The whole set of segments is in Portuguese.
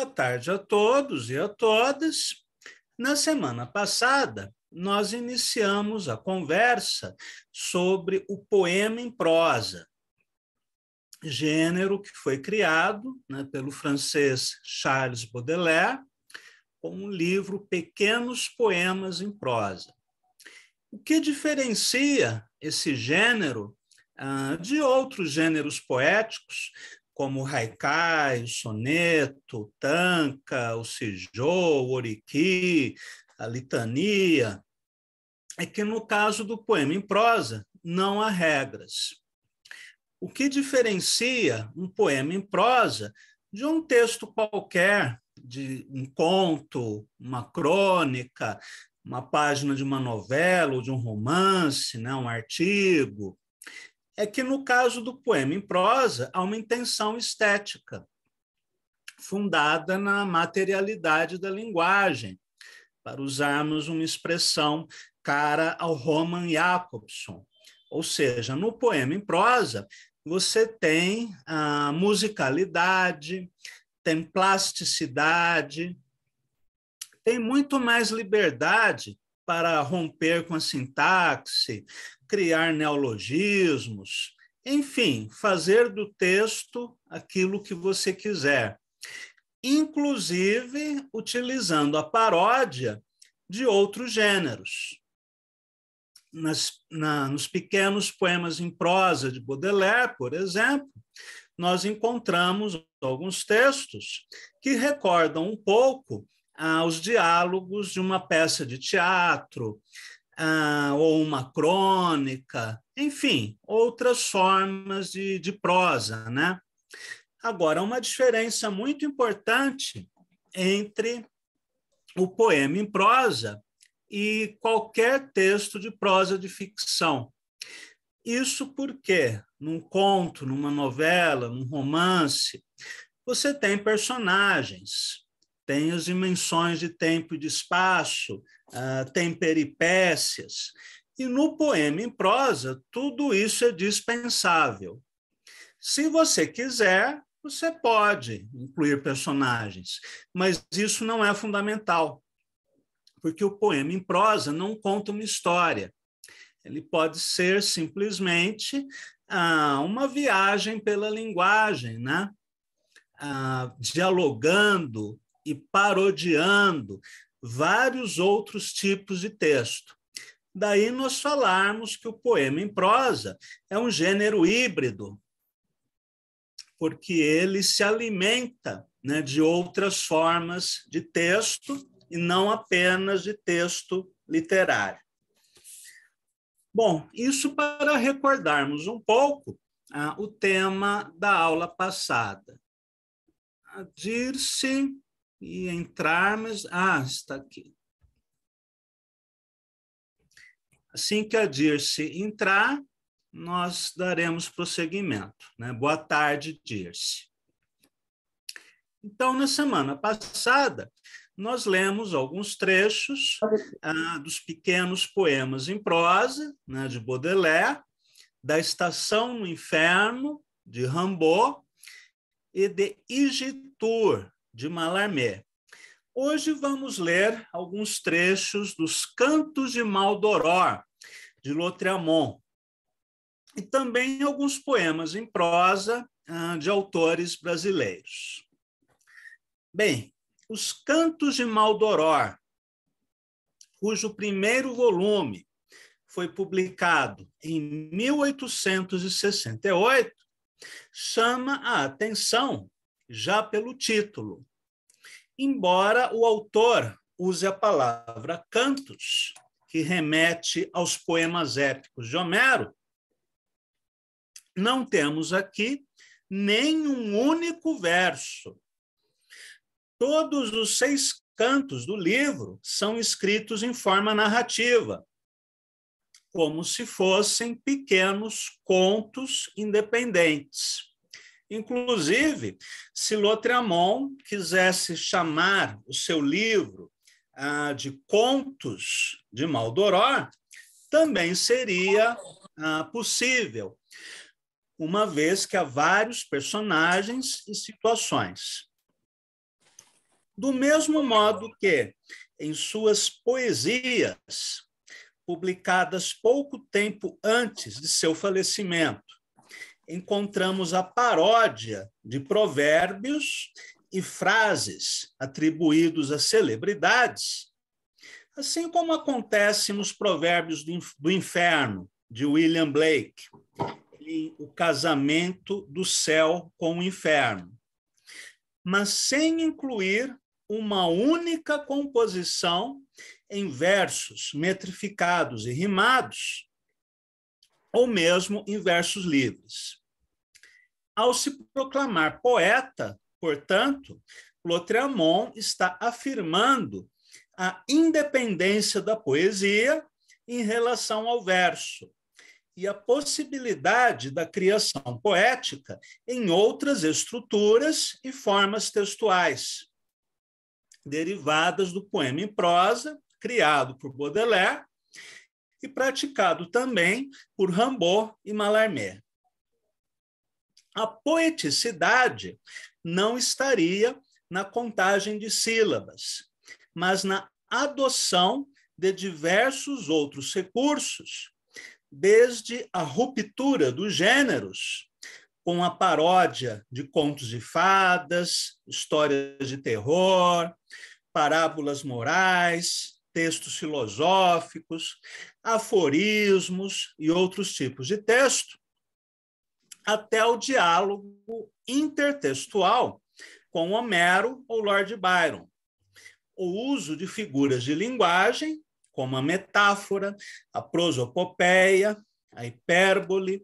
Boa tarde a todos e a todas. Na semana passada, nós iniciamos a conversa sobre o poema em prosa, gênero que foi criado né, pelo francês Charles Baudelaire, com o um livro Pequenos Poemas em Prosa. O que diferencia esse gênero ah, de outros gêneros poéticos como o haikai, soneto, o tanca, o sijô, o oriki, a litania, é que no caso do poema em prosa não há regras. O que diferencia um poema em prosa de um texto qualquer, de um conto, uma crônica, uma página de uma novela ou de um romance, né, um artigo, é que, no caso do poema em prosa, há uma intenção estética fundada na materialidade da linguagem, para usarmos uma expressão cara ao Roman Jacobson. Ou seja, no poema em prosa, você tem a musicalidade, tem plasticidade, tem muito mais liberdade para romper com a sintaxe, criar neologismos, enfim, fazer do texto aquilo que você quiser, inclusive utilizando a paródia de outros gêneros. Nas, na, nos pequenos poemas em prosa de Baudelaire, por exemplo, nós encontramos alguns textos que recordam um pouco aos ah, diálogos de uma peça de teatro, ah, ou uma crônica, enfim, outras formas de, de prosa, né? Agora, uma diferença muito importante entre o poema em prosa e qualquer texto de prosa de ficção. Isso porque, num conto, numa novela, num romance, você tem personagens tem as dimensões de tempo e de espaço, ah, tem peripécias. E no poema em prosa, tudo isso é dispensável. Se você quiser, você pode incluir personagens, mas isso não é fundamental, porque o poema em prosa não conta uma história. Ele pode ser simplesmente ah, uma viagem pela linguagem, né? Ah, dialogando e parodiando vários outros tipos de texto. Daí nós falarmos que o poema em prosa é um gênero híbrido, porque ele se alimenta né, de outras formas de texto e não apenas de texto literário. Bom, isso para recordarmos um pouco ah, o tema da aula passada. dir se e entrarmos. Ah, está aqui. Assim que a Dirce entrar, nós daremos prosseguimento. Né? Boa tarde, Dirce. Então, na semana passada, nós lemos alguns trechos ah, dos pequenos poemas em prosa, né, de Baudelaire, da Estação no Inferno, de Rimbaud, e de Igitur, de Mallarmé. Hoje vamos ler alguns trechos dos Cantos de Maldoror, de Lotremont, e também alguns poemas em prosa ah, de autores brasileiros. Bem, os Cantos de Maldoror, cujo primeiro volume foi publicado em 1868, chama a atenção já pelo título, embora o autor use a palavra cantos, que remete aos poemas épicos de Homero, não temos aqui nenhum único verso. Todos os seis cantos do livro são escritos em forma narrativa, como se fossem pequenos contos independentes. Inclusive, se Lotriamon quisesse chamar o seu livro ah, de Contos de Maldoror, também seria ah, possível, uma vez que há vários personagens e situações. Do mesmo modo que, em suas poesias, publicadas pouco tempo antes de seu falecimento, encontramos a paródia de provérbios e frases atribuídos a celebridades, assim como acontece nos Provérbios do Inferno, de William Blake, em O Casamento do Céu com o Inferno, mas sem incluir uma única composição em versos metrificados e rimados, ou mesmo em versos livres. Ao se proclamar poeta, portanto, Lotremont está afirmando a independência da poesia em relação ao verso e a possibilidade da criação poética em outras estruturas e formas textuais, derivadas do poema em prosa, criado por Baudelaire e praticado também por Rimbaud e Mallarmé a poeticidade não estaria na contagem de sílabas, mas na adoção de diversos outros recursos, desde a ruptura dos gêneros, com a paródia de contos de fadas, histórias de terror, parábolas morais, textos filosóficos, aforismos e outros tipos de texto, até o diálogo intertextual com Homero ou Lord Byron. O uso de figuras de linguagem, como a metáfora, a prosopopeia, a hipérbole,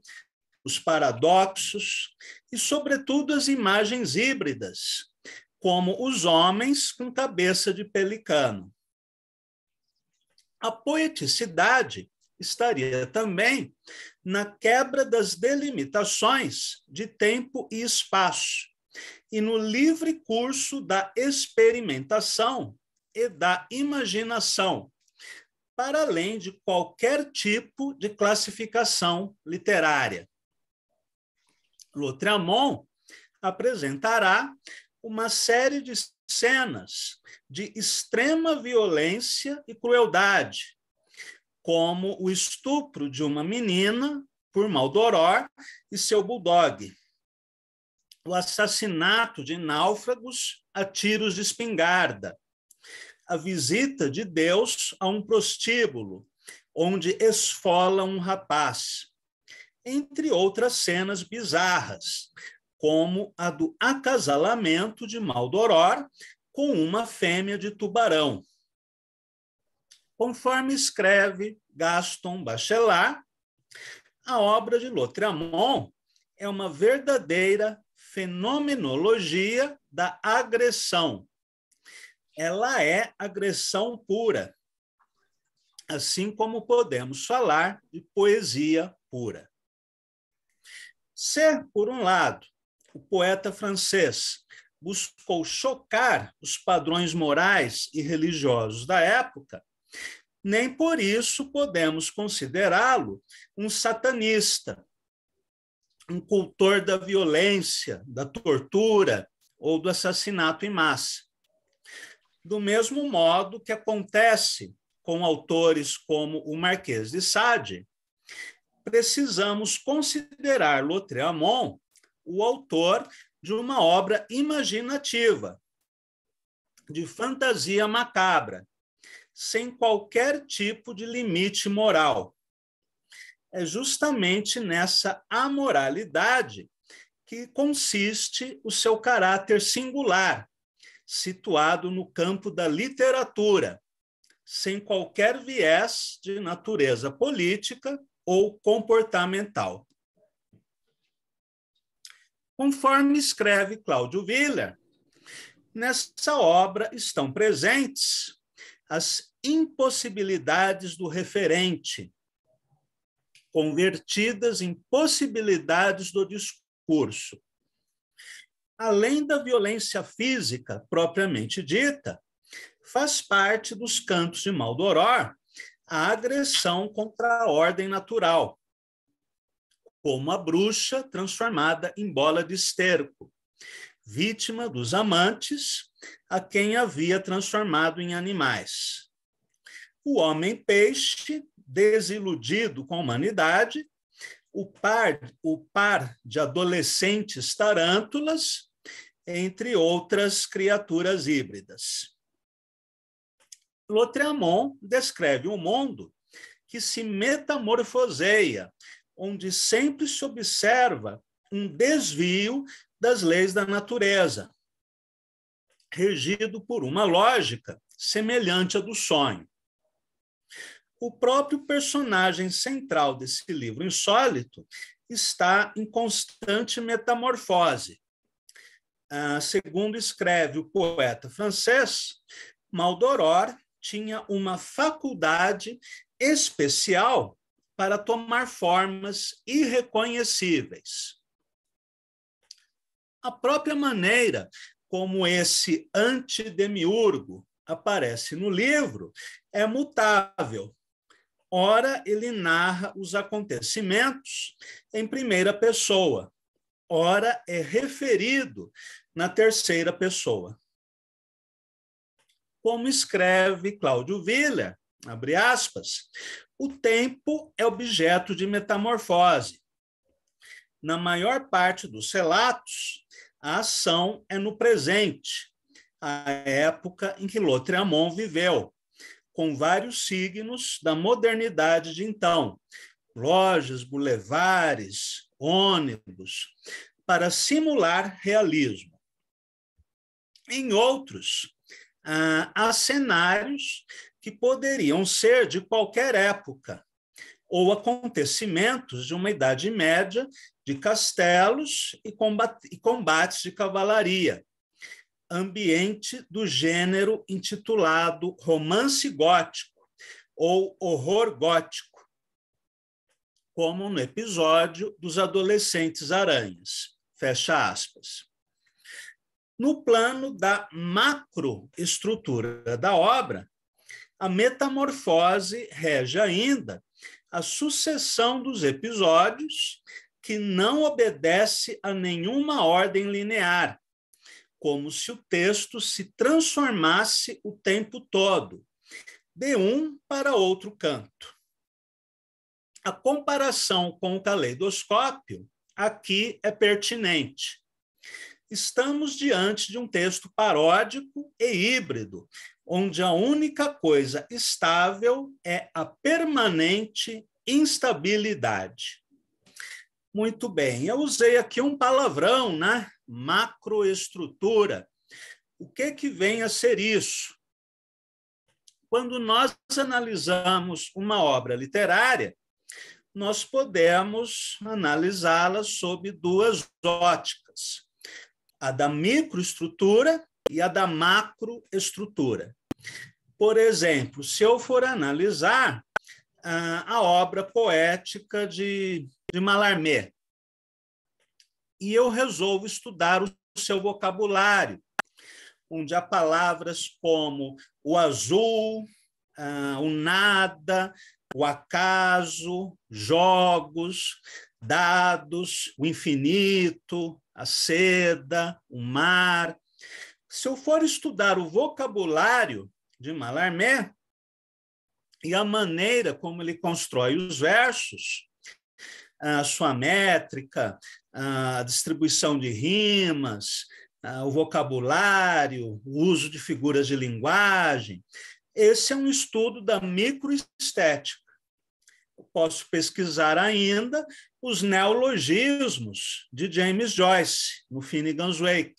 os paradoxos e, sobretudo, as imagens híbridas, como os homens com cabeça de pelicano. A poeticidade estaria também na quebra das delimitações de tempo e espaço e no livre curso da experimentação e da imaginação, para além de qualquer tipo de classificação literária. Lutramon apresentará uma série de cenas de extrema violência e crueldade, como o estupro de uma menina por Maldoror e seu bulldog, o assassinato de náufragos a tiros de espingarda, a visita de Deus a um prostíbulo, onde esfola um rapaz, entre outras cenas bizarras, como a do acasalamento de Maldoror com uma fêmea de tubarão conforme escreve Gaston Bachelard, a obra de Lotremont é uma verdadeira fenomenologia da agressão. Ela é agressão pura, assim como podemos falar de poesia pura. Se, por um lado, o poeta francês buscou chocar os padrões morais e religiosos da época, nem por isso podemos considerá-lo um satanista, um cultor da violência, da tortura ou do assassinato em massa. Do mesmo modo que acontece com autores como o Marquês de Sade, precisamos considerar Lautréamont o autor de uma obra imaginativa, de fantasia macabra, sem qualquer tipo de limite moral. É justamente nessa amoralidade que consiste o seu caráter singular, situado no campo da literatura, sem qualquer viés de natureza política ou comportamental. Conforme escreve Cláudio Willer, nessa obra estão presentes as impossibilidades do referente, convertidas em possibilidades do discurso. Além da violência física propriamente dita, faz parte dos cantos de Maldoror a agressão contra a ordem natural, como a bruxa transformada em bola de esterco, vítima dos amantes, a quem havia transformado em animais. O homem-peixe, desiludido com a humanidade, o par, o par de adolescentes tarântulas, entre outras criaturas híbridas. Lotremont descreve um mundo que se metamorfoseia, onde sempre se observa um desvio das leis da natureza, regido por uma lógica semelhante à do sonho. O próprio personagem central desse livro insólito está em constante metamorfose. Ah, segundo escreve o poeta francês, Maldoror tinha uma faculdade especial para tomar formas irreconhecíveis. A própria maneira como esse antidemiurgo aparece no livro é mutável. Ora, ele narra os acontecimentos em primeira pessoa, ora, é referido na terceira pessoa. Como escreve Cláudio Villa, abre aspas, o tempo é objeto de metamorfose. Na maior parte dos relatos, a ação é no presente, a época em que Lotriamon viveu, com vários signos da modernidade de então, lojas, bulevares, ônibus, para simular realismo. Em outros, há cenários que poderiam ser de qualquer época, ou acontecimentos de uma Idade Média de castelos e, combates de cavalaria, ambiente do gênero intitulado romance gótico ou horror gótico, como no episódio dos adolescentes aranhas. Fecha aspas. No plano da macroestrutura da obra, a metamorfose rege ainda a sucessão dos episódios que não obedece a nenhuma ordem linear, como se o texto se transformasse o tempo todo, de um para outro canto. A comparação com o caleidoscópio aqui é pertinente. Estamos diante de um texto paródico e híbrido, onde a única coisa estável é a permanente instabilidade. Muito bem, eu usei aqui um palavrão, né? Macroestrutura. O que, que vem a ser isso? Quando nós analisamos uma obra literária, nós podemos analisá-la sob duas óticas: a da microestrutura e a da macroestrutura. Por exemplo, se eu for analisar ah, a obra poética de, de Mallarmé. E eu resolvo estudar o seu vocabulário, onde há palavras como o azul, uh, o nada, o acaso, jogos, dados, o infinito, a seda, o mar. Se eu for estudar o vocabulário de Mallarmé, e a maneira como ele constrói os versos, a sua métrica, a distribuição de rimas, o vocabulário, o uso de figuras de linguagem. Esse é um estudo da microestética. Eu posso pesquisar ainda os neologismos de James Joyce, no Finnegan's Wake.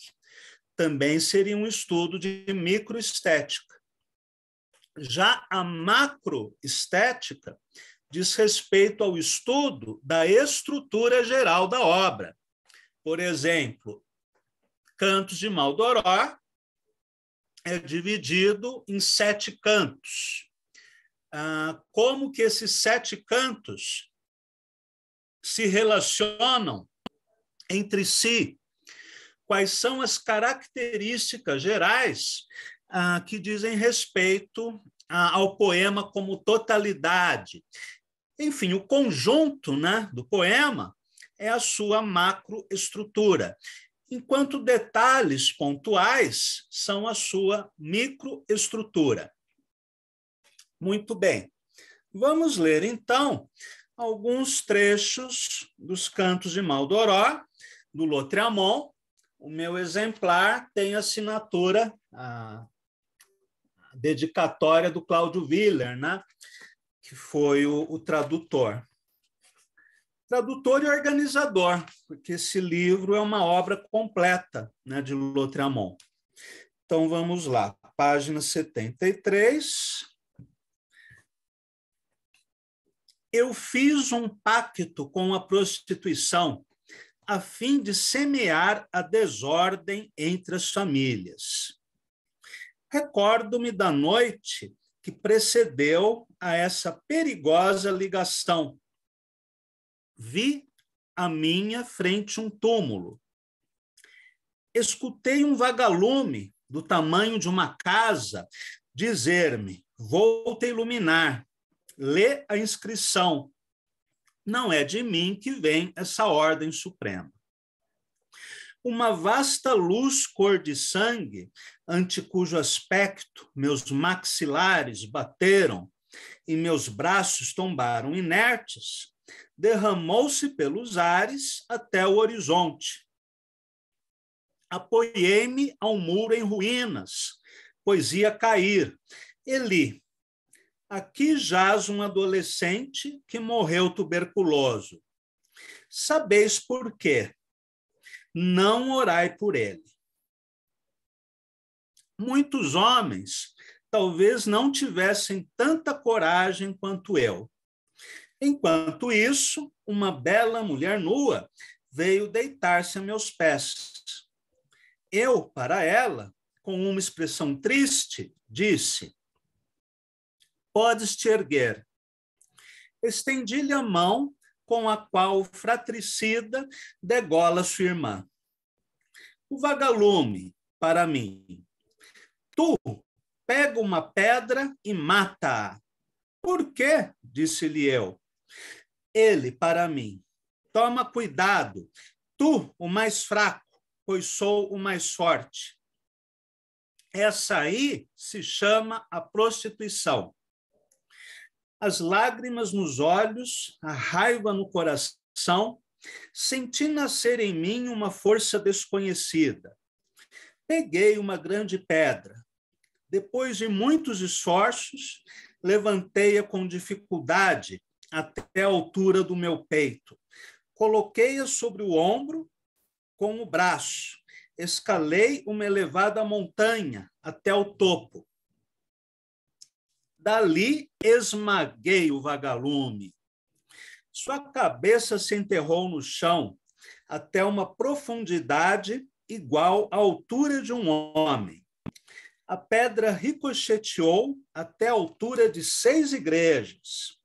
Também seria um estudo de microestética. Já a macroestética diz respeito ao estudo da estrutura geral da obra. Por exemplo, Cantos de Maldoror é dividido em sete cantos. Ah, como que esses sete cantos se relacionam entre si? Quais são as características gerais ah, que dizem respeito ah, ao poema como totalidade. Enfim, o conjunto né, do poema é a sua macroestrutura, enquanto detalhes pontuais são a sua microestrutura. Muito bem. Vamos ler, então, alguns trechos dos cantos de Maldoró, do Lotriamon. O meu exemplar tem assinatura, ah, dedicatória do Cláudio Willer, né? que foi o, o tradutor. Tradutor e organizador, porque esse livro é uma obra completa né, de Lotremont. Então vamos lá, página 73. Eu fiz um pacto com a prostituição a fim de semear a desordem entre as famílias. Recordo-me da noite que precedeu a essa perigosa ligação. Vi à minha frente um túmulo. Escutei um vagalume do tamanho de uma casa dizer-me: Volta a iluminar. Lê a inscrição. Não é de mim que vem essa ordem suprema uma vasta luz cor de sangue ante cujo aspecto meus maxilares bateram e meus braços tombaram inertes, derramou-se pelos ares até o horizonte. Apoiei-me a um muro em ruínas, pois ia cair. Eli, aqui jaz um adolescente que morreu tuberculoso. Sabeis por quê? Não orai por ele muitos homens talvez não tivessem tanta coragem quanto eu. Enquanto isso, uma bela mulher nua veio deitar-se a meus pés. Eu, para ela, com uma expressão triste, disse: Podes te erguer. Estendi-lhe a mão com a qual o fratricida degola sua irmã. O vagalume, para mim, Tu pega uma pedra e mata. Por quê? Disse-lhe eu. Ele para mim. Toma cuidado, tu, o mais fraco, pois sou o mais forte. Essa aí se chama a prostituição. As lágrimas nos olhos, a raiva no coração, senti nascer em mim uma força desconhecida. Peguei uma grande pedra, depois de muitos esforços, levantei-a com dificuldade até a altura do meu peito. Coloquei-a sobre o ombro com o braço. Escalei uma elevada montanha até o topo. Dali esmaguei o vagalume. Sua cabeça se enterrou no chão até uma profundidade igual à altura de um homem a pedra ricocheteou até a altura de seis igrejas.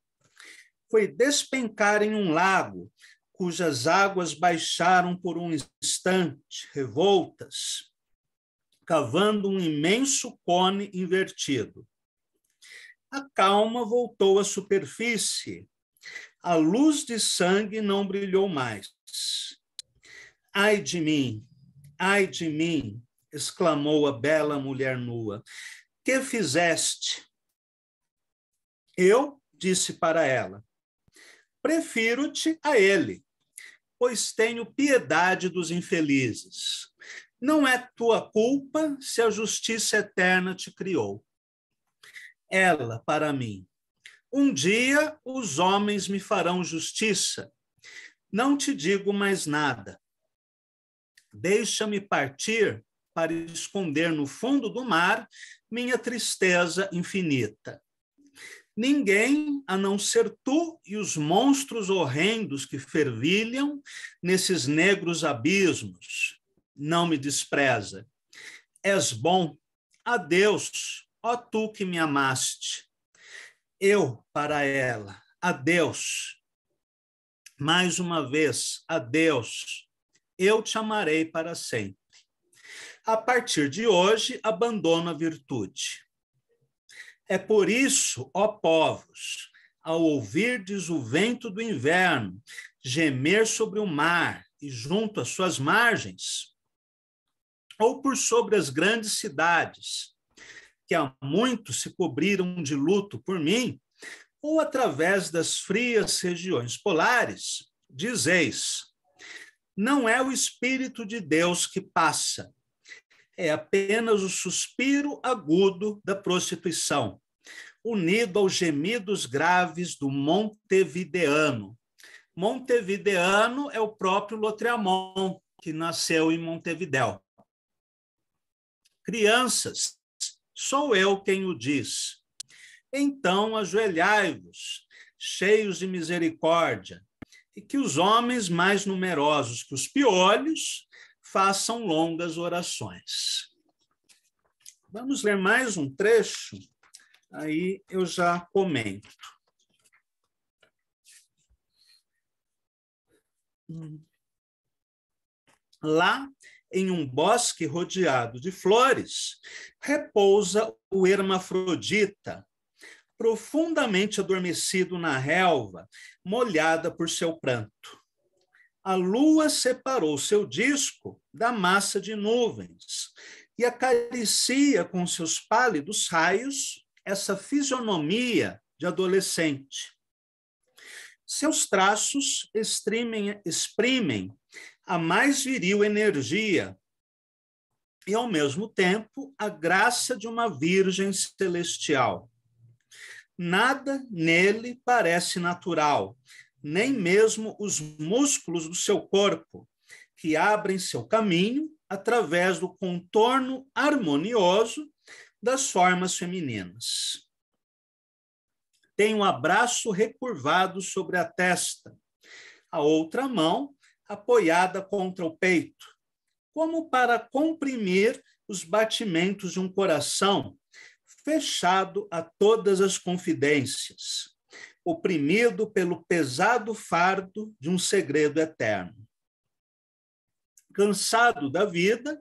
Foi despencar em um lago, cujas águas baixaram por um instante, revoltas, cavando um imenso cone invertido. A calma voltou à superfície. A luz de sangue não brilhou mais. Ai de mim, ai de mim, exclamou a bela mulher nua. Que fizeste? Eu disse para ela: Prefiro-te a ele, pois tenho piedade dos infelizes. Não é tua culpa se a justiça eterna te criou. Ela, para mim, um dia os homens me farão justiça. Não te digo mais nada. Deixa-me partir para esconder no fundo do mar minha tristeza infinita. Ninguém, a não ser tu e os monstros horrendos que fervilham nesses negros abismos, não me despreza. És bom, adeus, ó tu que me amaste. Eu para ela, adeus. Mais uma vez, adeus. Eu te amarei para sempre a partir de hoje abandona a virtude. É por isso, ó povos, ao ouvirdes o vento do inverno gemer sobre o mar e junto às suas margens, ou por sobre as grandes cidades, que há muito se cobriram de luto por mim, ou através das frias regiões polares, dizeis: Não é o Espírito de Deus que passa, é apenas o suspiro agudo da prostituição, unido aos gemidos graves do montevideano. Montevideano é o próprio Lotreamon que nasceu em Montevidéu. Crianças, sou eu quem o diz. Então ajoelhai-vos, cheios de misericórdia, e que os homens mais numerosos que os piolhos façam longas orações. Vamos ler mais um trecho, aí eu já comento. Lá, em um bosque rodeado de flores, repousa o hermafrodita, profundamente adormecido na relva, molhada por seu pranto a lua separou seu disco da massa de nuvens e acaricia com seus pálidos raios essa fisionomia de adolescente. Seus traços exprimem, exprimem a mais viril energia e, ao mesmo tempo, a graça de uma virgem celestial. Nada nele parece natural, nem mesmo os músculos do seu corpo, que abrem seu caminho através do contorno harmonioso das formas femininas. Tem um abraço recurvado sobre a testa, a outra mão apoiada contra o peito, como para comprimir os batimentos de um coração fechado a todas as confidências oprimido pelo pesado fardo de um segredo eterno. Cansado da vida,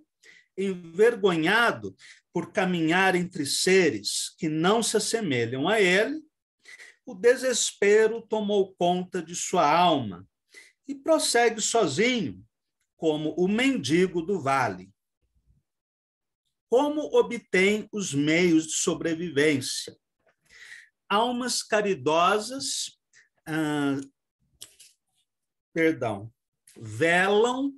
envergonhado por caminhar entre seres que não se assemelham a ele, o desespero tomou conta de sua alma e prossegue sozinho, como o mendigo do vale. Como obtém os meios de sobrevivência? almas caridosas, ah, perdão, velam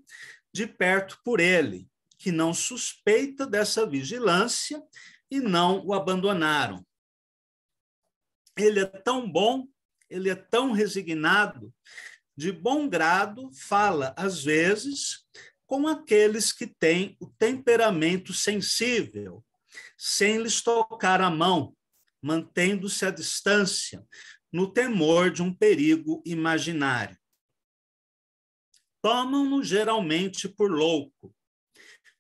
de perto por ele, que não suspeita dessa vigilância e não o abandonaram. Ele é tão bom, ele é tão resignado, de bom grado fala, às vezes, com aqueles que têm o temperamento sensível, sem lhes tocar a mão, mantendo-se à distância, no temor de um perigo imaginário. Tomam-no geralmente por louco.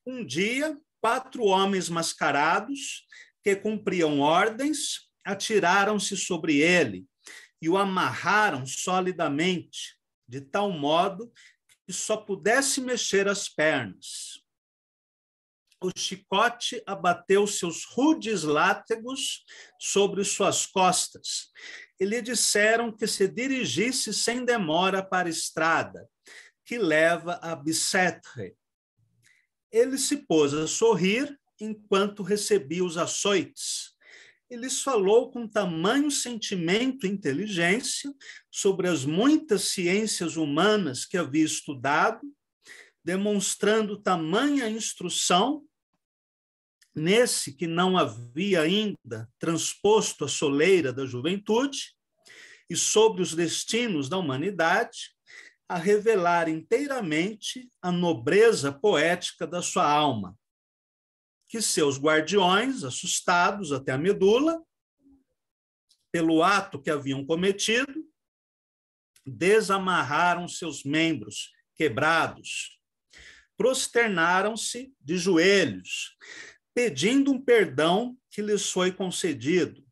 Um dia, quatro homens mascarados, que cumpriam ordens, atiraram-se sobre ele e o amarraram solidamente, de tal modo que só pudesse mexer as pernas o chicote abateu seus rudes látegos sobre suas costas e lhe disseram que se dirigisse sem demora para a estrada que leva a Bicetre. Ele se pôs a sorrir enquanto recebia os açoites. E lhes falou com tamanho sentimento e inteligência sobre as muitas ciências humanas que havia estudado, demonstrando tamanha instrução nesse que não havia ainda transposto a soleira da juventude, e sobre os destinos da humanidade, a revelar inteiramente a nobreza poética da sua alma, que seus guardiões, assustados até a medula, pelo ato que haviam cometido, desamarraram seus membros quebrados, prosternaram-se de joelhos, pedindo um perdão que lhes foi concedido,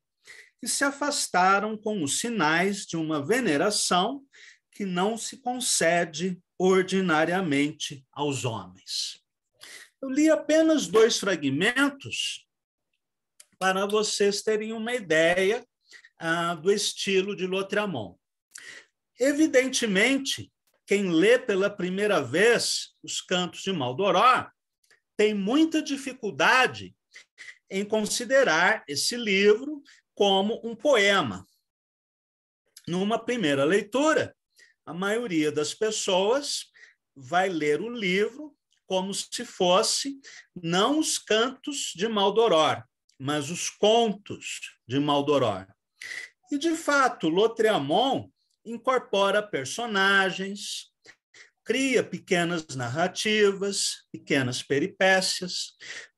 e se afastaram com os sinais de uma veneração que não se concede ordinariamente aos homens. Eu li apenas dois fragmentos para vocês terem uma ideia ah, do estilo de Lotramon. Evidentemente, quem lê pela primeira vez os cantos de Maldoror tem muita dificuldade em considerar esse livro como um poema. Numa primeira leitura, a maioria das pessoas vai ler o livro como se fosse não os cantos de Maldoror, mas os contos de Maldoror. E, de fato, Lotriamon incorpora personagens, cria pequenas narrativas, pequenas peripécias,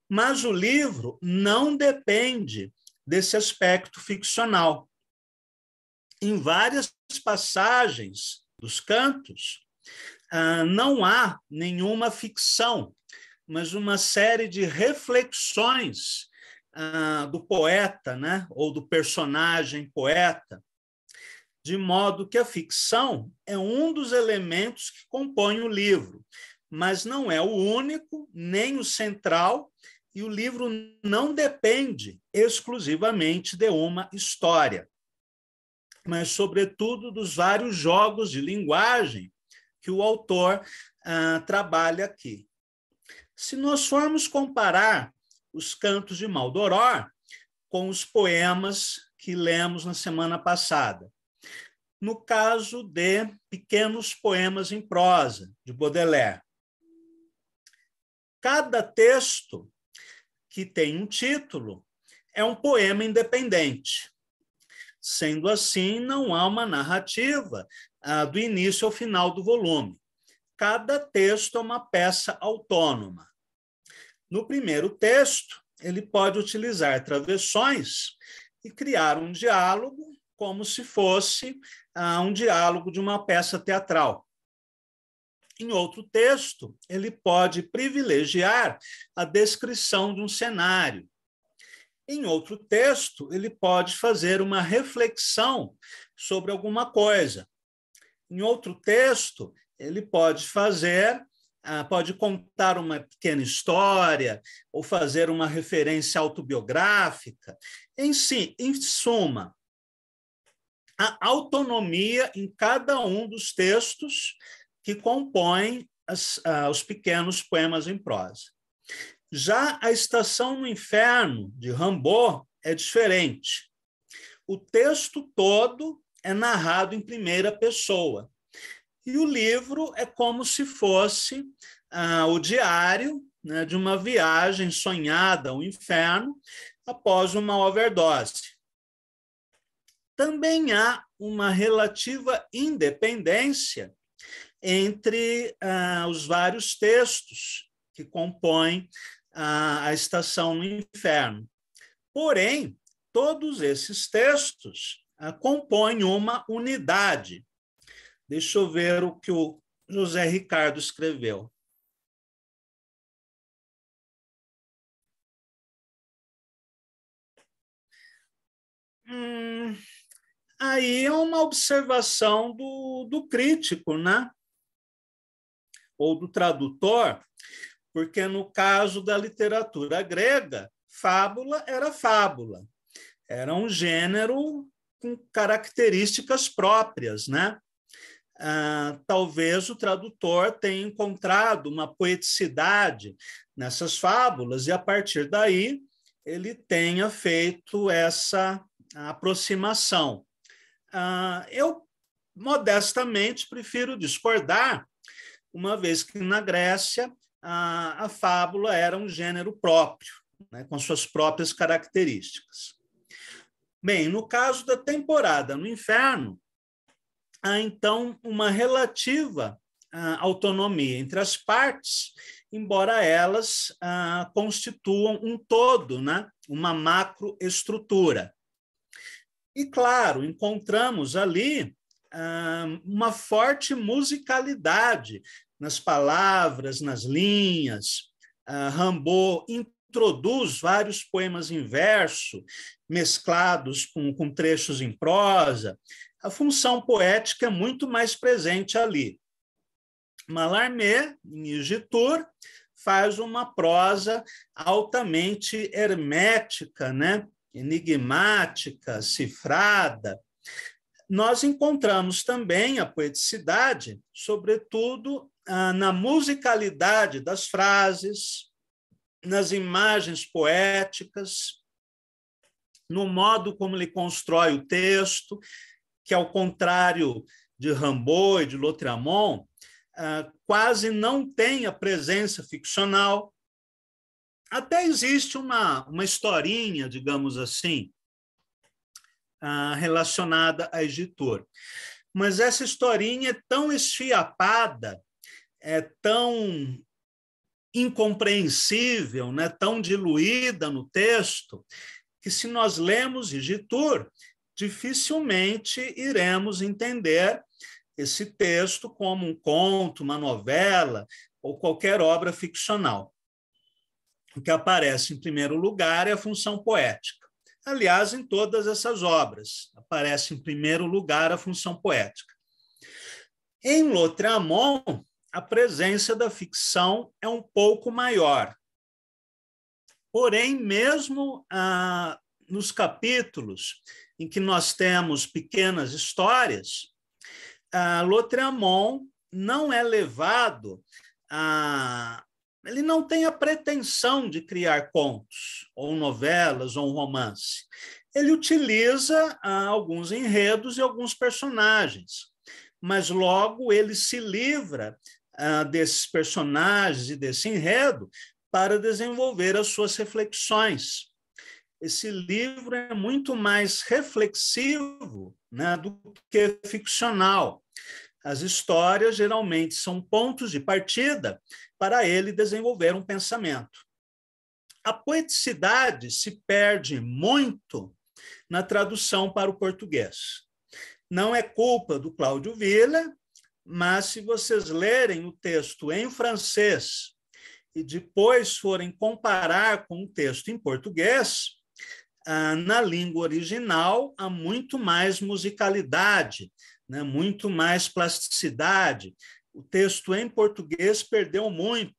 mas o livro não depende desse aspecto ficcional. Em várias passagens dos cantos, ah, não há nenhuma ficção, mas uma série de reflexões ah, do poeta, né? ou do personagem poeta, de modo que a ficção é um dos elementos que compõe o livro, mas não é o único, nem o central, e o livro não depende exclusivamente de uma história, mas, sobretudo, dos vários jogos de linguagem que o autor ah, trabalha aqui. Se nós formos comparar os cantos de Maldoror com os poemas que lemos na semana passada, no caso de pequenos poemas em prosa, de Baudelaire. Cada texto que tem um título é um poema independente. Sendo assim, não há uma narrativa ah, do início ao final do volume. Cada texto é uma peça autônoma. No primeiro texto, ele pode utilizar travessões e criar um diálogo como se fosse ah, um diálogo de uma peça teatral. Em outro texto, ele pode privilegiar a descrição de um cenário. Em outro texto, ele pode fazer uma reflexão sobre alguma coisa. Em outro texto, ele pode fazer ah, pode contar uma pequena história ou fazer uma referência autobiográfica. Em si, em suma, a autonomia em cada um dos textos que compõem as, uh, os pequenos poemas em prosa. Já a Estação no Inferno, de Rambaud, é diferente. O texto todo é narrado em primeira pessoa. E o livro é como se fosse ah, o diário né, de uma viagem sonhada ao inferno após uma overdose também há uma relativa independência entre ah, os vários textos que compõem ah, a Estação no Inferno. Porém, todos esses textos ah, compõem uma unidade. Deixa eu ver o que o José Ricardo escreveu. Hum aí é uma observação do, do crítico, né? Ou do tradutor, porque no caso da literatura grega, fábula era fábula, era um gênero com características próprias, né? Ah, talvez o tradutor tenha encontrado uma poeticidade nessas fábulas e a partir daí ele tenha feito essa aproximação. Ah, eu, modestamente, prefiro discordar, uma vez que na Grécia a, a fábula era um gênero próprio, né, com suas próprias características. Bem, no caso da temporada no inferno, há então uma relativa ah, autonomia entre as partes, embora elas ah, constituam um todo, né, uma macroestrutura. E, claro, encontramos ali ah, uma forte musicalidade nas palavras, nas linhas. Ah, introduz vários poemas em verso, mesclados com, com trechos em prosa. A função poética é muito mais presente ali. Mallarmé, em Igitur, faz uma prosa altamente hermética, né? enigmática, cifrada, nós encontramos também a poeticidade, sobretudo ah, na musicalidade das frases, nas imagens poéticas, no modo como ele constrói o texto, que ao contrário de Rimbaud e de Lautréamont, ah, quase não tem a presença ficcional, até existe uma, uma historinha, digamos assim, ah, relacionada a editor. Mas essa historinha é tão esfiapada, é tão incompreensível, né? tão diluída no texto, que se nós lemos editor, dificilmente iremos entender esse texto como um conto, uma novela ou qualquer obra ficcional. O que aparece em primeiro lugar é a função poética. Aliás, em todas essas obras, aparece em primeiro lugar a função poética. Em Lotramont, a presença da ficção é um pouco maior. Porém, mesmo ah, nos capítulos em que nós temos pequenas histórias, ah, não é levado a, ele não tem a pretensão de criar contos, ou novelas, ou um romance. Ele utiliza ah, alguns enredos e alguns personagens, mas logo ele se livra ah, desses personagens e desse enredo para desenvolver as suas reflexões. Esse livro é muito mais reflexivo né, do que ficcional. As histórias geralmente são pontos de partida para ele desenvolver um pensamento. A poeticidade se perde muito na tradução para o português. Não é culpa do Cláudio Villa, mas se vocês lerem o texto em francês e depois forem comparar com o texto em português, ah, na língua original há muito mais musicalidade, né? muito mais plasticidade. O texto em português perdeu muito.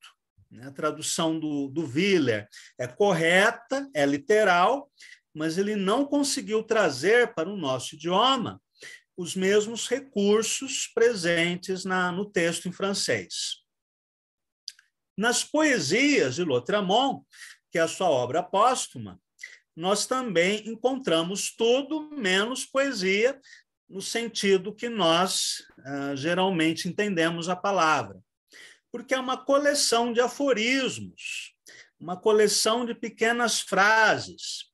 Né? A tradução do, do Willer é correta, é literal, mas ele não conseguiu trazer para o nosso idioma os mesmos recursos presentes na, no texto em francês. Nas poesias de Lotramont, que é a sua obra póstuma, nós também encontramos tudo menos poesia no sentido que nós ah, geralmente entendemos a palavra, porque é uma coleção de aforismos, uma coleção de pequenas frases.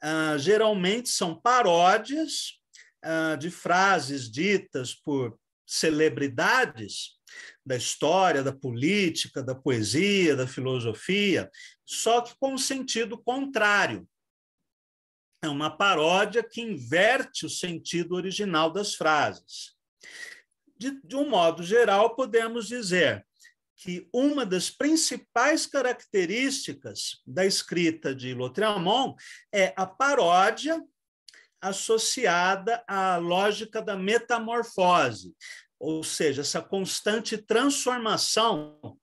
Ah, geralmente são paródias ah, de frases ditas por celebridades da história, da política, da poesia, da filosofia, só que com um sentido contrário é uma paródia que inverte o sentido original das frases. De, de um modo geral, podemos dizer que uma das principais características da escrita de Lotremont é a paródia associada à lógica da metamorfose, ou seja, essa constante transformação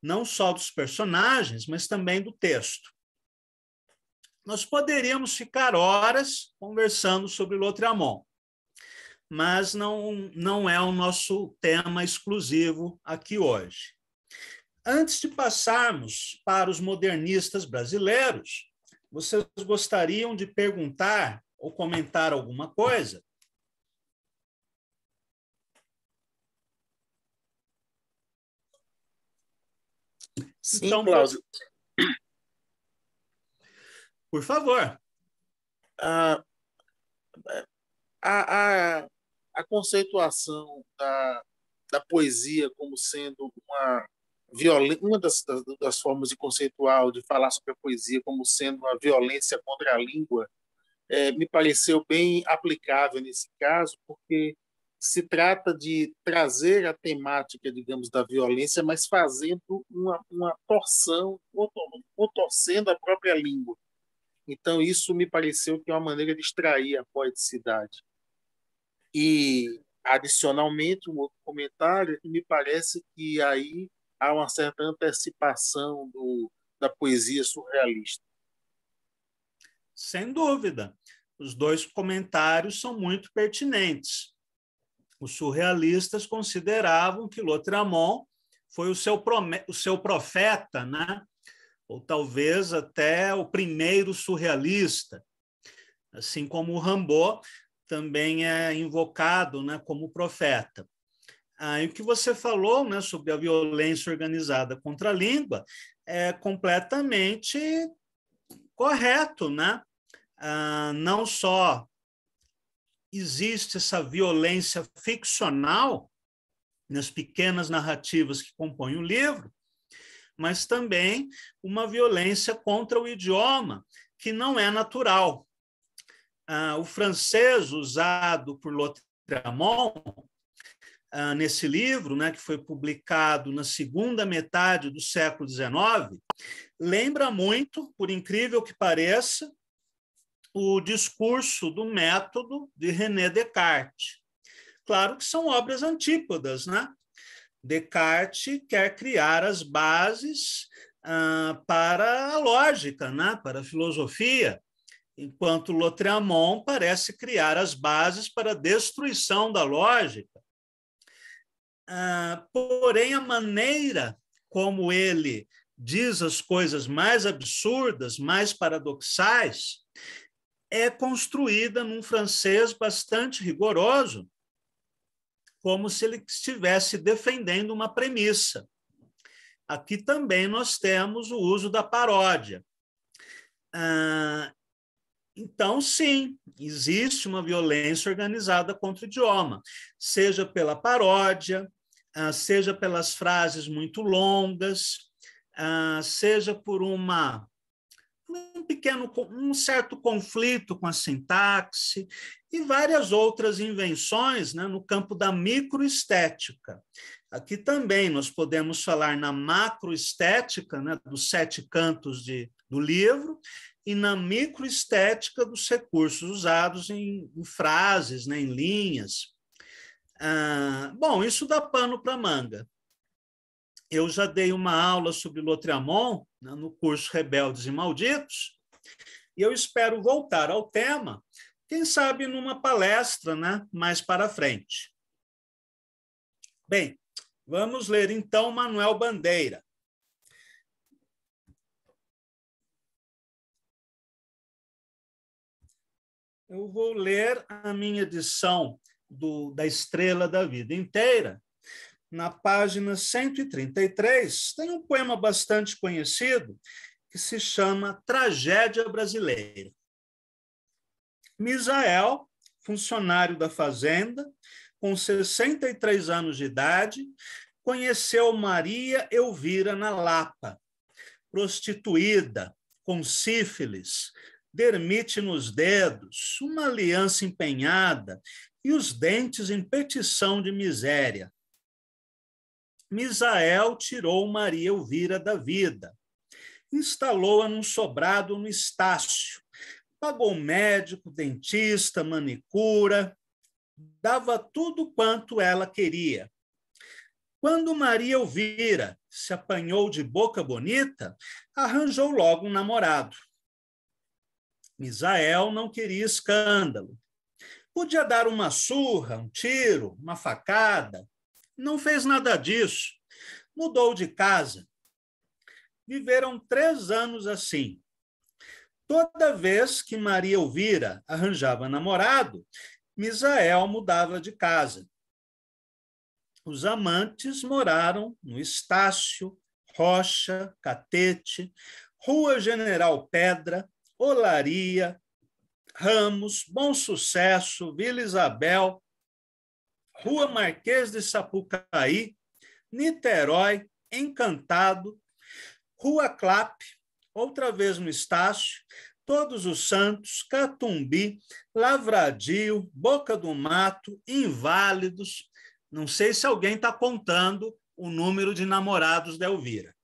não só dos personagens, mas também do texto. Nós poderíamos ficar horas conversando sobre Lotriamon, mas não, não é o nosso tema exclusivo aqui hoje. Antes de passarmos para os modernistas brasileiros, vocês gostariam de perguntar ou comentar alguma coisa? Sim, então, Cláudio. Por favor. Ah, a, a, a conceituação da, da poesia como sendo uma violência, uma das, das, formas de conceitual de falar sobre a poesia como sendo uma violência contra a língua, é, me pareceu bem aplicável nesse caso, porque se trata de trazer a temática, digamos, da violência, mas fazendo uma, uma torção, contorcendo a própria língua. Então, isso me pareceu que é uma maneira de extrair a poeticidade. E, adicionalmente, um outro comentário que me parece que aí há uma certa antecipação do, da poesia surrealista. Sem dúvida. Os dois comentários são muito pertinentes. Os surrealistas consideravam que Lotramont foi o seu, o seu profeta né, ou talvez até o primeiro surrealista. Assim como o Rambo também é invocado né, como profeta. Ah, o que você falou né, sobre a violência organizada contra a língua é completamente correto, né? Ah, não só existe essa violência ficcional nas pequenas narrativas que compõem o livro, mas também uma violência contra o idioma, que não é natural. Ah, o francês usado por Lotramont ah, nesse livro, né, que foi publicado na segunda metade do século XIX, lembra muito, por incrível que pareça, o discurso do método de René Descartes. Claro que são obras antípodas, né? Descartes quer criar as bases ah, para a lógica, né? para a filosofia, enquanto Lotreamont parece criar as bases para a destruição da lógica. Ah, porém, a maneira como ele diz as coisas mais absurdas, mais paradoxais, é construída num francês bastante rigoroso, como se ele estivesse defendendo uma premissa. Aqui também nós temos o uso da paródia. Ah, então, sim, existe uma violência organizada contra o idioma, seja pela paródia, ah, seja pelas frases muito longas, ah, seja por uma um pequeno, um certo conflito com a sintaxe e várias outras invenções né, no campo da microestética. Aqui também nós podemos falar na macroestética né, dos sete cantos de, do livro e na microestética dos recursos usados em, em frases, né, em linhas. Ah, bom, isso dá pano para manga eu já dei uma aula sobre Lotriamon né, no curso Rebeldes e Malditos, e eu espero voltar ao tema, quem sabe numa palestra né, mais para frente. Bem, vamos ler então Manuel Bandeira. Eu vou ler a minha edição do, da Estrela da Vida Inteira, na página 133, tem um poema bastante conhecido que se chama Tragédia Brasileira. Misael, funcionário da fazenda, com 63 anos de idade, conheceu Maria Elvira na Lapa, prostituída, com sífilis, dermite nos dedos, uma aliança empenhada e os dentes em petição de miséria. Misael tirou Maria Elvira da vida. Instalou-a num sobrado no Estácio. Pagou médico, dentista, manicura, dava tudo quanto ela queria. Quando Maria Elvira se apanhou de boca bonita, arranjou logo um namorado. Misael não queria escândalo. Podia dar uma surra, um tiro, uma facada, não fez nada disso. Mudou de casa. Viveram três anos assim. Toda vez que Maria Elvira arranjava namorado, Misael mudava de casa. Os amantes moraram no Estácio, Rocha, Catete, Rua General Pedra, Olaria, Ramos, Bom Sucesso, Vila Isabel, Rua Marquês de Sapucaí, Niterói, Encantado, Rua Clap, outra vez no Estácio, Todos os Santos, Catumbi, Lavradio, Boca do Mato, Inválidos. Não sei se alguém está contando o número de namorados da Elvira.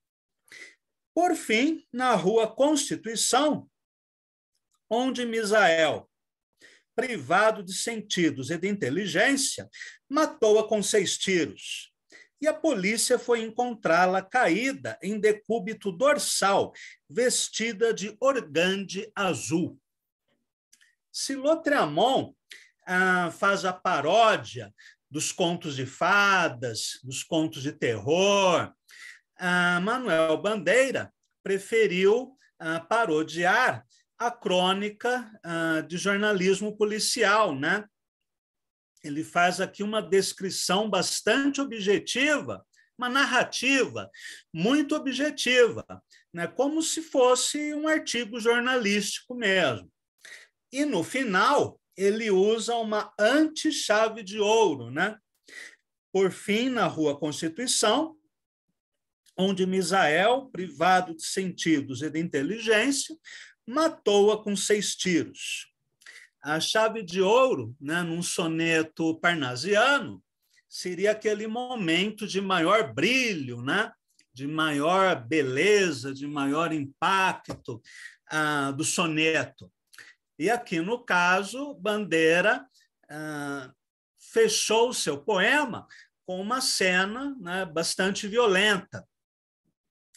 Por fim, na Rua Constituição, onde Misael privado de sentidos e de inteligência, matou-a com seis tiros. E a polícia foi encontrá-la caída em decúbito dorsal, vestida de organde azul. Silotreamon ah, faz a paródia dos contos de fadas, dos contos de terror. Ah, Manuel Bandeira preferiu ah, parodiar a crônica uh, de jornalismo policial, né? Ele faz aqui uma descrição bastante objetiva, uma narrativa muito objetiva, né? Como se fosse um artigo jornalístico mesmo. E no final ele usa uma anti-chave de ouro, né? Por fim, na Rua Constituição, onde Misael, privado de sentidos e de inteligência, matou-a com seis tiros. A chave de ouro, né, num soneto parnasiano, seria aquele momento de maior brilho, né? de maior beleza, de maior impacto ah, do soneto. E aqui, no caso, Bandeira ah, fechou seu poema com uma cena né, bastante violenta.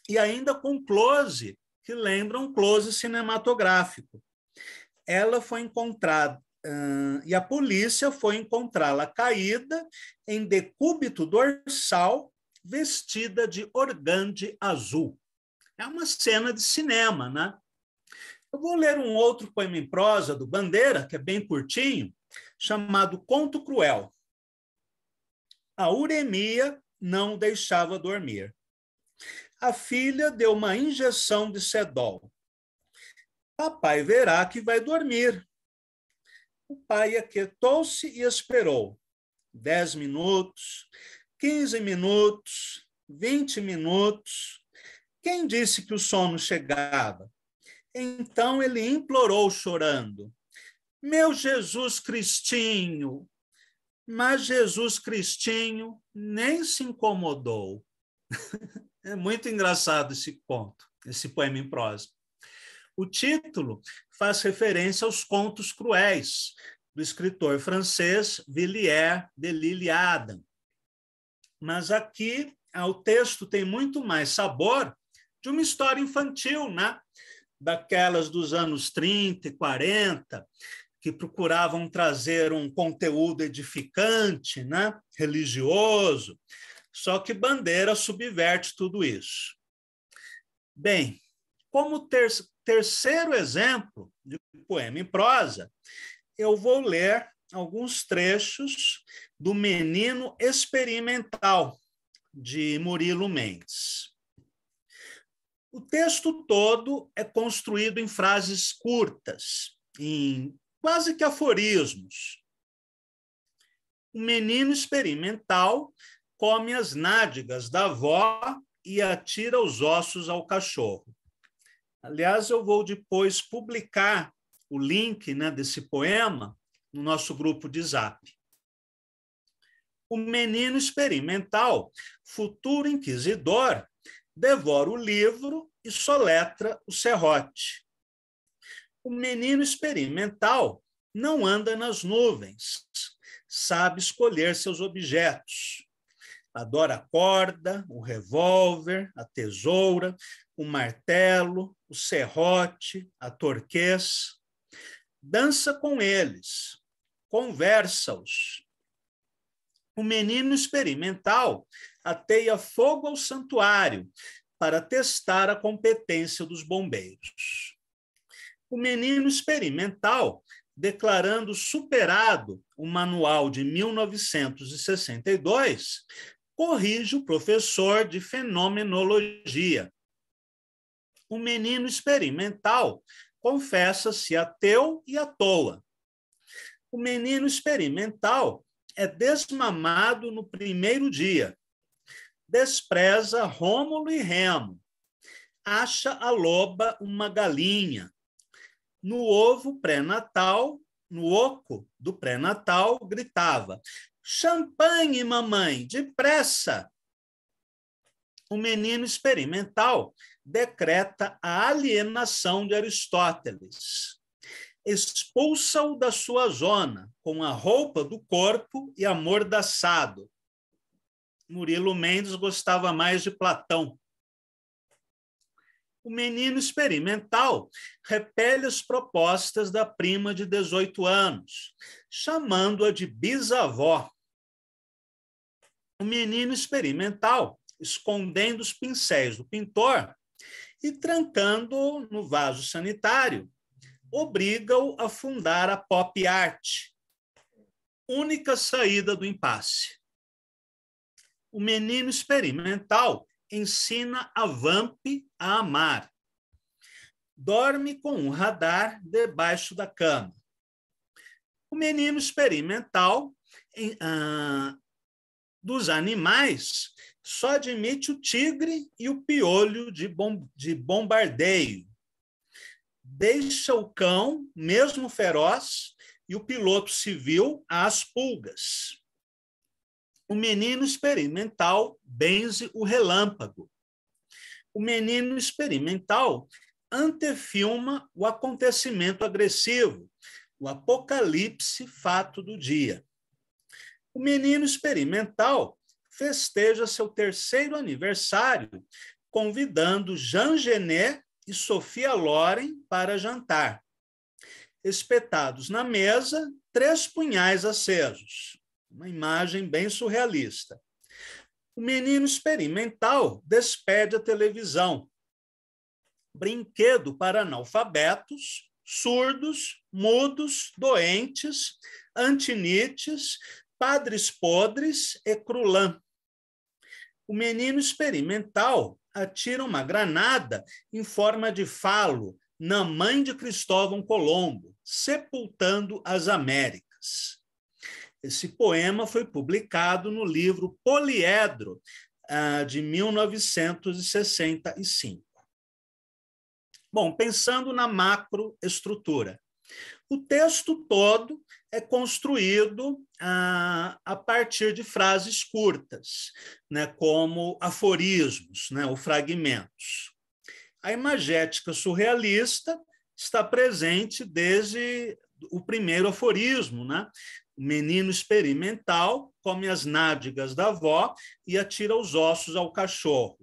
E ainda com close que lembra um close cinematográfico. Ela foi encontrada hum, e a polícia foi encontrá-la caída em decúbito dorsal, vestida de organde azul. É uma cena de cinema, né? Eu vou ler um outro poema em prosa do Bandeira, que é bem curtinho, chamado Conto Cruel. A uremia não deixava dormir a filha deu uma injeção de sedol. Papai verá que vai dormir. O pai aquietou-se e esperou. Dez minutos, quinze minutos, vinte minutos. Quem disse que o sono chegava? Então ele implorou, chorando: Meu Jesus Cristinho! Mas Jesus Cristinho nem se incomodou. É muito engraçado esse conto, esse poema em prosa. O título faz referência aos contos cruéis do escritor francês Villiers de Lily Adam. Mas aqui ah, o texto tem muito mais sabor de uma história infantil, né? daquelas dos anos 30 e 40, que procuravam trazer um conteúdo edificante, né? religioso, só que Bandeira subverte tudo isso. Bem, como ter terceiro exemplo de poema em prosa, eu vou ler alguns trechos do Menino Experimental, de Murilo Mendes. O texto todo é construído em frases curtas, em quase que aforismos. O menino experimental come as nádegas da avó e atira os ossos ao cachorro. Aliás, eu vou depois publicar o link né, desse poema no nosso grupo de zap. O menino experimental, futuro inquisidor, devora o livro e soletra o serrote. O menino experimental não anda nas nuvens, sabe escolher seus objetos, Adora a corda, o revólver, a tesoura, o martelo, o serrote, a torquês. Dança com eles, conversa-os. O menino experimental ateia fogo ao santuário para testar a competência dos bombeiros. O menino experimental declarando superado o manual de 1962, corrige o professor de fenomenologia. O menino experimental confessa-se ateu e à toa. O menino experimental é desmamado no primeiro dia, despreza Rômulo e Remo, acha a loba uma galinha. No ovo pré-natal, no oco do pré-natal, gritava: Champanhe, mamãe, depressa! O menino experimental decreta a alienação de Aristóteles. Expulsa-o da sua zona, com a roupa do corpo e amordaçado. Murilo Mendes gostava mais de Platão. O menino experimental repele as propostas da prima de 18 anos, chamando-a de bisavó. O menino experimental, escondendo os pincéis do pintor e trancando no vaso sanitário, obriga-o a fundar a pop art. Única saída do impasse. O menino experimental ensina a Vamp a amar. Dorme com um radar debaixo da cama. O menino experimental em, ah, dos animais só admite o tigre e o piolho de, bom, de bombardeio. Deixa o cão, mesmo feroz, e o piloto civil às pulgas. O menino experimental benze o relâmpago. O menino experimental antefilma o acontecimento agressivo, o apocalipse fato do dia. O menino experimental festeja seu terceiro aniversário, convidando Jean Genet e Sofia Loren para jantar. Espetados na mesa, três punhais acesos uma imagem bem surrealista. O menino experimental despede a televisão. Brinquedo para analfabetos, surdos, mudos, doentes, antinites, padres podres e crulã. O menino experimental atira uma granada em forma de falo na mãe de Cristóvão Colombo, sepultando as Américas. Esse poema foi publicado no livro Poliedro, ah, de 1965. Bom, pensando na macroestrutura, o texto todo é construído ah, a partir de frases curtas, né, como aforismos né, ou fragmentos. A imagética surrealista está presente desde o primeiro aforismo, né, menino experimental come as nádegas da avó e atira os ossos ao cachorro.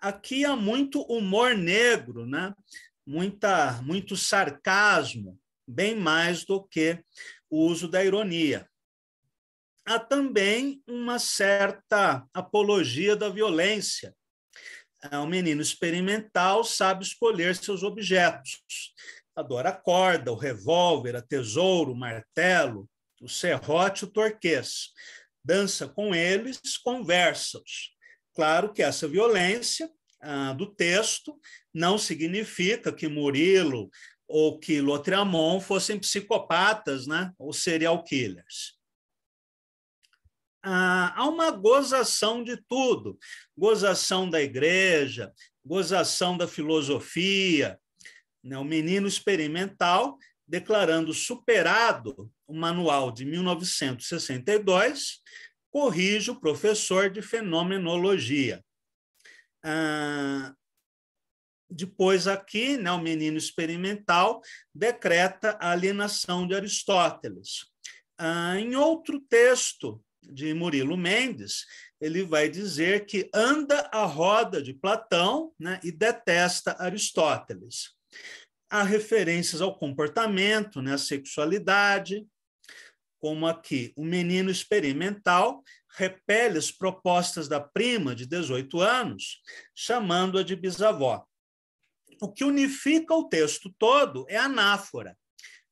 Aqui há muito humor negro, né? Muita, muito sarcasmo, bem mais do que o uso da ironia. Há também uma certa apologia da violência. É, o menino experimental sabe escolher seus objetos. Adora a corda, o revólver, a tesouro, o martelo, o serrote e o torquês. Dança com eles, conversa-os. Claro que essa violência ah, do texto não significa que Murilo ou que Lotriamon fossem psicopatas né? ou serial killers. Ah, há uma gozação de tudo: gozação da igreja, gozação da filosofia. Né? O menino experimental declarando superado o manual de 1962, corrige o professor de fenomenologia. Ah, depois, aqui, né, o menino experimental decreta a alienação de Aristóteles. Ah, em outro texto de Murilo Mendes, ele vai dizer que anda a roda de Platão né, e detesta Aristóteles há referências ao comportamento, né, à sexualidade, como aqui, o menino experimental repele as propostas da prima de 18 anos, chamando-a de bisavó. O que unifica o texto todo é a anáfora,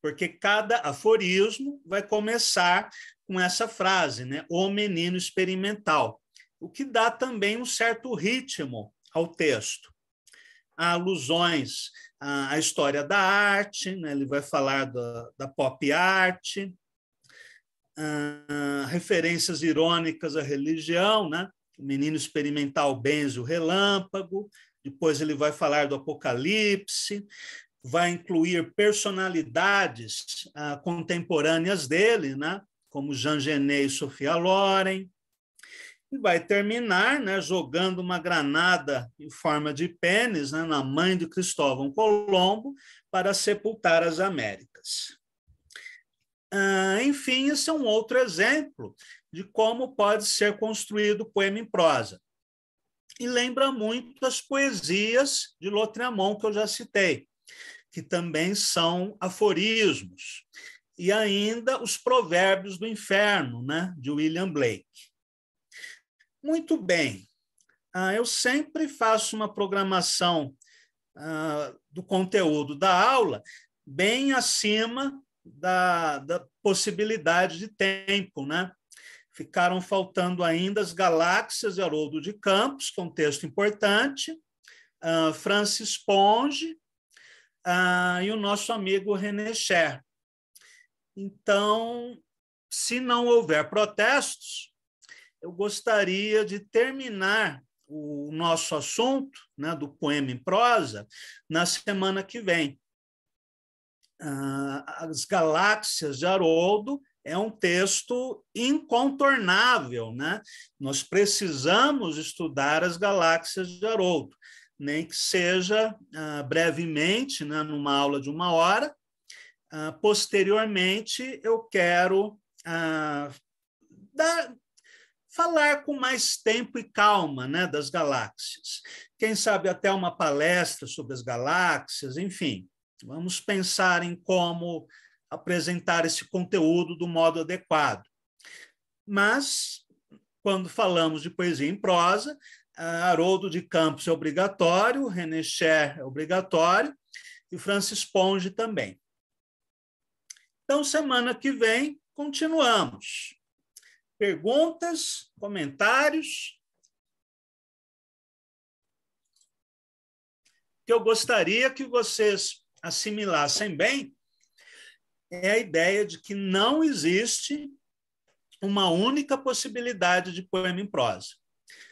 porque cada aforismo vai começar com essa frase, né? O menino experimental, o que dá também um certo ritmo ao texto. Há alusões a, história da arte, né? ele vai falar da, da pop art, uh, referências irônicas à religião, né? o menino experimental benze o relâmpago, depois ele vai falar do apocalipse, vai incluir personalidades uh, contemporâneas dele, né? como Jean Genet e Sofia Loren, e vai terminar né, jogando uma granada em forma de pênis né, na mãe de Cristóvão Colombo para sepultar as Américas. Ah, enfim, esse é um outro exemplo de como pode ser construído o poema em prosa. E lembra muito as poesias de Lotriamon que eu já citei, que também são aforismos, e ainda os Provérbios do Inferno, né, de William Blake. Muito bem. Ah, eu sempre faço uma programação ah, do conteúdo da aula bem acima da, da possibilidade de tempo, né? Ficaram faltando ainda as Galáxias de Haroldo de Campos, que é um texto importante, uh, Francis Ponge ah, e o nosso amigo René Scher. Então, se não houver protestos, eu gostaria de terminar o nosso assunto né, do poema em prosa na semana que vem. Ah, As Galáxias de Haroldo é um texto incontornável, né? Nós precisamos estudar as galáxias de Haroldo, nem que seja ah, brevemente, né, numa aula de uma hora. Ah, posteriormente, eu quero ah, dar, falar com mais tempo e calma né, das galáxias. Quem sabe até uma palestra sobre as galáxias, enfim. Vamos pensar em como apresentar esse conteúdo do modo adequado. Mas, quando falamos de poesia em prosa, ah, Haroldo de Campos é obrigatório, René Cher é obrigatório e Francis Ponge também. Então, semana que vem, continuamos. Perguntas, comentários? Que eu gostaria que vocês assimilassem bem é a ideia de que não existe uma única possibilidade de poema em prosa.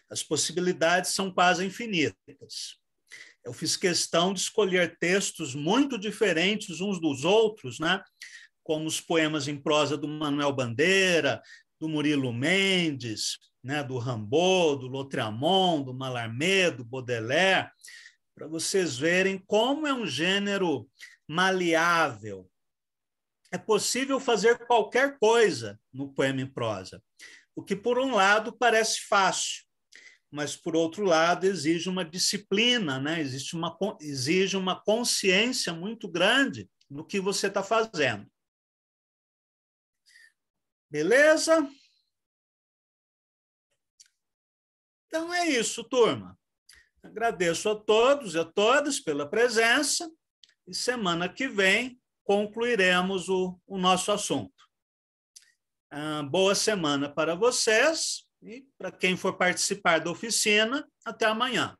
As possibilidades são quase infinitas. Eu fiz questão de escolher textos muito diferentes uns dos outros, né? como os poemas em prosa do Manuel Bandeira, do Murilo Mendes, né, do Rambô, do Lotriamon, do Mallarmé, do Baudelaire, para vocês verem como é um gênero maleável. É possível fazer qualquer coisa no poema em prosa, o que, por um lado, parece fácil, mas, por outro lado, exige uma disciplina, né? exige, uma, exige uma consciência muito grande do que você está fazendo. Beleza? Então é isso, turma. Agradeço a todos e a todas pela presença e semana que vem concluiremos o, o nosso assunto. Ah, boa semana para vocês e para quem for participar da oficina, até amanhã.